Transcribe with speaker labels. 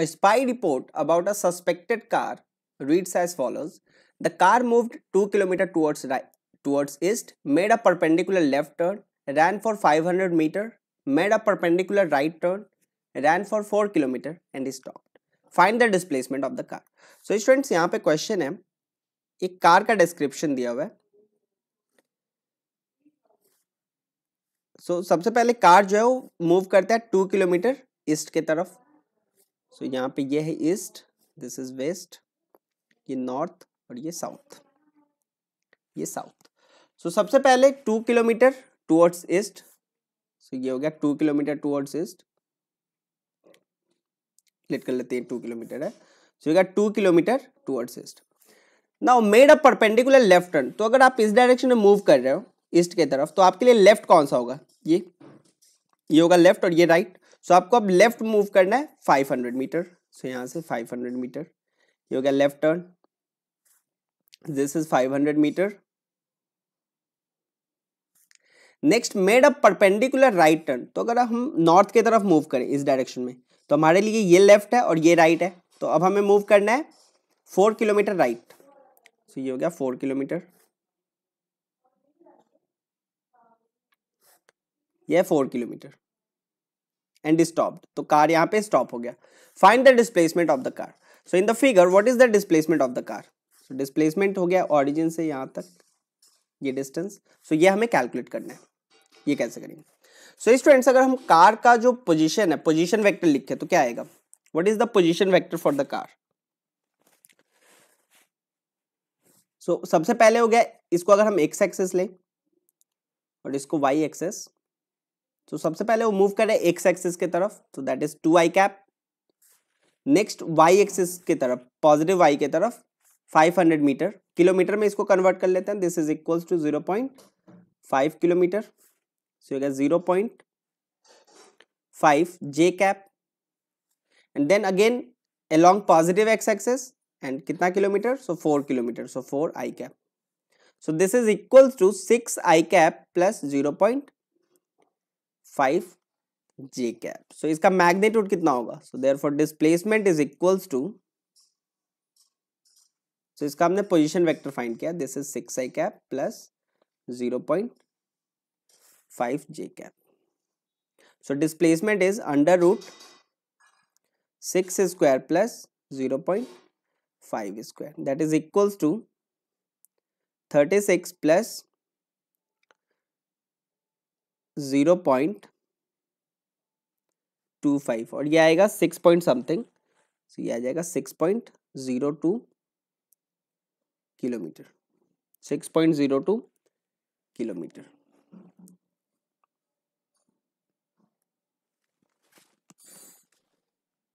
Speaker 1: A spy report about a suspected car reads as follows The car moved 2 km towards, right, towards east, made a perpendicular left turn, ran for 500 meter, made a perpendicular right turn, ran for 4 km and stopped. Find the displacement of the car. So students, यहाँ पे question. है एक car का description दिया हुआ है सो so, सबसे पहले कार जो है वो मूव करता है टू किलोमीटर ईस्ट के तरफ सो so, यहाँ पे ये है ईस्ट दिस इज वेस्ट ये नॉर्थ और ये साउथ ये साउथ सो so, सबसे पहले two kilometre towards east so ये हो गया टू किलोमीटर टूवर्ड्स ईस्ट लेट कर लेते हैं टू किलोमीटर है सो ये two kilometre towards east now made a perpendicular left turn तो अगर आप इस डायरेक्शन में मूव कर रहे हो ईस्ट की तरफ तो आपके लिए लेफ्ट कौन सा होगा ये ये होगा लेफ्ट और ये राइट सो आपको अब लेफ्ट मूव करना है 500 मीटर सो यहां यहाँ से 500 मीटर ये हो गया left turn this is 500 metre next made a perpendicular right turn तो अगर हम नॉर्थ की तरफ मूव करें इस डायरेक्शन में तो हमारे लिए ये लेफ्ट है और ये राइट है तो अब हमें मूव करना है फोर किलोमीटर राइट सो ये हो गया फोर किलोमीटर ये फोर किलोमीटर एंड स्टॉप्ड तो कार यहाँ पे स्टॉप हो गया find the displacement of the car so in the figure what is the displacement of the car so displacement हो गया ऑरिजिन से यहाँ तक ये डिस्टेंस सो ये हमें कैलकुलेट करना है ये कैसे करेंगे सो so, स्टूडेंट्स अगर हम कार का जो पोजीशन है पोजीशन वेक्टर लिखे तो क्या आएगा what is the position vector for the car so सबसे पहले हो गया इसको अगर हम एक्स एक्सेस लें और इसको वाई एक्सेस तो सबसे पहले वो मूव करे एक्स एक्सिस के तरफ तो that is two i cap next y axis के तरफ पॉजिटिव वाई के तरफ 500 मीटर किलोमीटर में इसको कन्वर्ट कर लेते हैं this is equals to 0.5 kilometre so zero point five j cap and then again positive x axis and कितना kilometre so four kilometre so four i cap so this is equals to six i cap plus zero point five j cap so इसका magnitude कितना होगा so therefore displacement is equals to so इसका हमने position vector find किया this is six i cap plus zero point five j cap so displacement is under root six square plus zero point five square that is equals to thirty six plus zero point two five और ये आएगा six point something तो ये आ जाएगा six point zero two kilometre six point zero two kilometre